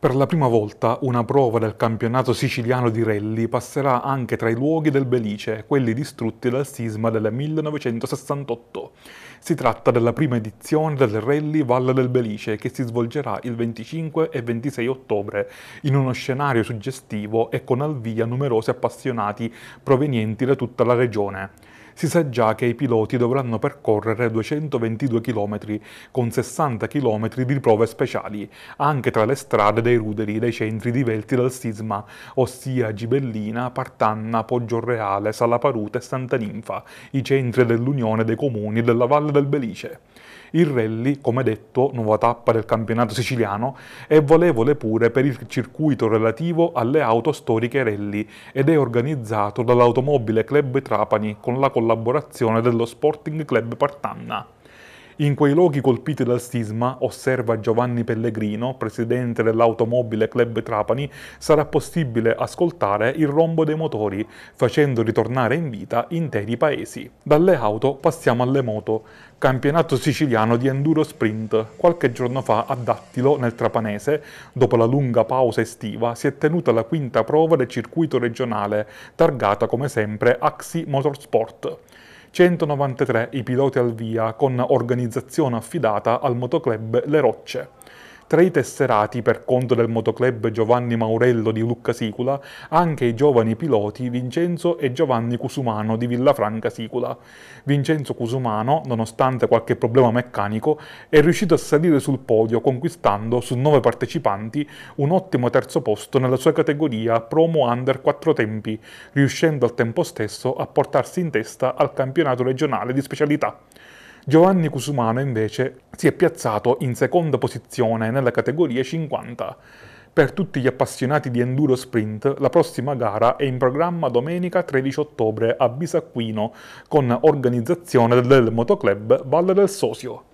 Per la prima volta una prova del campionato siciliano di rally passerà anche tra i luoghi del Belice, quelli distrutti dal sisma del 1968. Si tratta della prima edizione del rally Valle del Belice che si svolgerà il 25 e 26 ottobre in uno scenario suggestivo e con al via numerosi appassionati provenienti da tutta la regione si sa già che i piloti dovranno percorrere 222 km con 60 km di prove speciali, anche tra le strade dei ruderi dei centri divelti dal sisma, ossia Gibellina, Partanna, Poggiorreale, Salaparuta e Santa Ninfa, i centri dell'Unione dei Comuni della Valle del Belice il rally, come detto, nuova tappa del campionato siciliano è valevole pure per il circuito relativo alle auto storiche rally ed è organizzato dall'Automobile Club Trapani con la collaborazione dello Sporting Club Partanna. In quei luoghi colpiti dal sisma, osserva Giovanni Pellegrino, presidente dell'Automobile Club Trapani, sarà possibile ascoltare il rombo dei motori, facendo ritornare in vita interi paesi. Dalle auto passiamo alle moto. Campionato siciliano di enduro sprint. Qualche giorno fa a Dattilo, nel Trapanese, dopo la lunga pausa estiva, si è tenuta la quinta prova del circuito regionale, targata come sempre Axi Motorsport. 193 i piloti al via con organizzazione affidata al motoclub Le Rocce tra i tesserati per conto del motoclub Giovanni Maurello di Lucca Sicula anche i giovani piloti Vincenzo e Giovanni Cusumano di Villafranca Sicula. Vincenzo Cusumano, nonostante qualche problema meccanico, è riuscito a salire sul podio conquistando su nove partecipanti un ottimo terzo posto nella sua categoria Promo Under quattro Tempi, riuscendo al tempo stesso a portarsi in testa al campionato regionale di specialità. Giovanni Cusumano invece si è piazzato in seconda posizione nella categoria 50. Per tutti gli appassionati di enduro sprint, la prossima gara è in programma domenica 13 ottobre a Bisacquino con organizzazione del Motoclub Valle del Sosio.